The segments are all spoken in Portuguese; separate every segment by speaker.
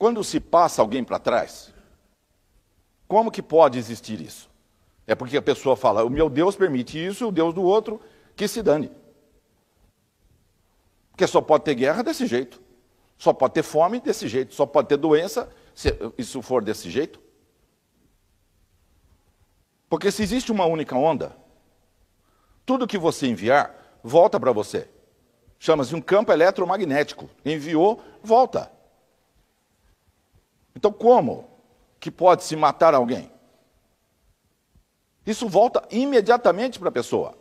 Speaker 1: Quando se passa alguém para trás, como que pode existir isso? É porque a pessoa fala, o meu Deus permite isso, o Deus do outro que se dane. Porque só pode ter guerra desse jeito. Só pode ter fome desse jeito, só pode ter doença se isso for desse jeito. Porque se existe uma única onda, tudo que você enviar volta para você. Chama-se um campo eletromagnético. Enviou, volta. Então, como que pode se matar alguém? Isso volta imediatamente para a pessoa.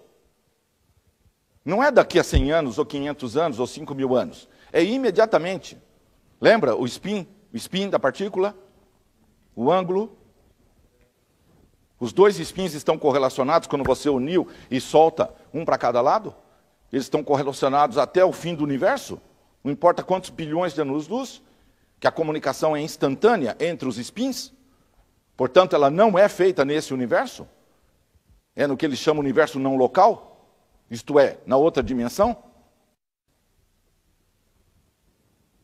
Speaker 1: Não é daqui a 100 anos, ou 500 anos, ou 5 mil anos. É imediatamente. Lembra o spin? O spin da partícula? O ângulo? Os dois spins estão correlacionados quando você uniu e solta um para cada lado? Eles estão correlacionados até o fim do universo? Não importa quantos bilhões de anos-luz, que a comunicação é instantânea entre os spins, portanto, ela não é feita nesse universo, é no que eles chamam universo não local, isto é, na outra dimensão.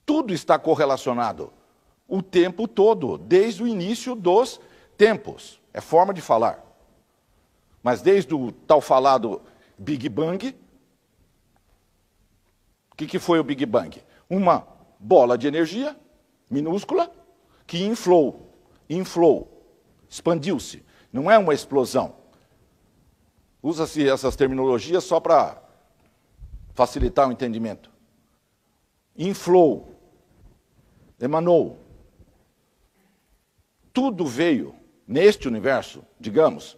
Speaker 1: Tudo está correlacionado o tempo todo, desde o início dos tempos. É forma de falar. Mas desde o tal falado Big Bang, o que, que foi o Big Bang? Uma bola de energia minúscula que inflou, inflou, expandiu-se. Não é uma explosão. Usa-se essas terminologias só para facilitar o entendimento. Inflou, emanou. Tudo veio neste universo, digamos,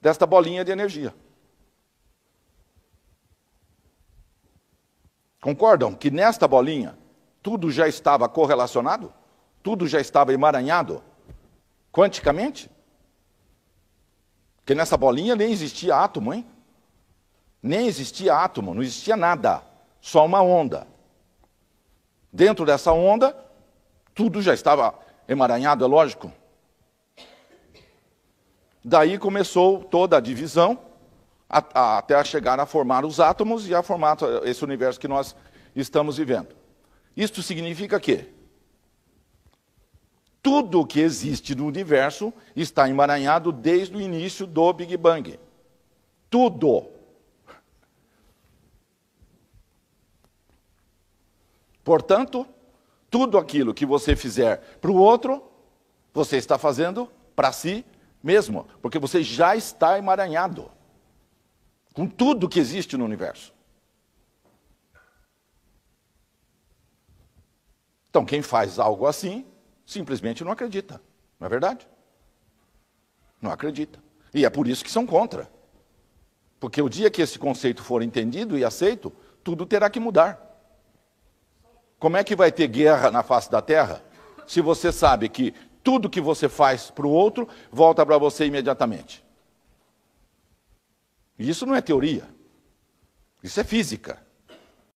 Speaker 1: desta bolinha de energia. Concordam que nesta bolinha tudo já estava correlacionado? Tudo já estava emaranhado? Quanticamente? Porque nessa bolinha nem existia átomo, hein? Nem existia átomo, não existia nada, só uma onda. Dentro dessa onda, tudo já estava emaranhado, é lógico. Daí começou toda a divisão, até a chegar a formar os átomos e a formar esse universo que nós estamos vivendo. Isto significa que tudo o que existe no universo está emaranhado desde o início do Big Bang. Tudo. Portanto, tudo aquilo que você fizer para o outro, você está fazendo para si mesmo, porque você já está emaranhado com tudo que existe no universo. Então, quem faz algo assim, simplesmente não acredita. Não é verdade? Não acredita. E é por isso que são contra. Porque o dia que esse conceito for entendido e aceito, tudo terá que mudar. Como é que vai ter guerra na face da terra se você sabe que tudo que você faz para o outro volta para você imediatamente? Isso não é teoria. Isso é física.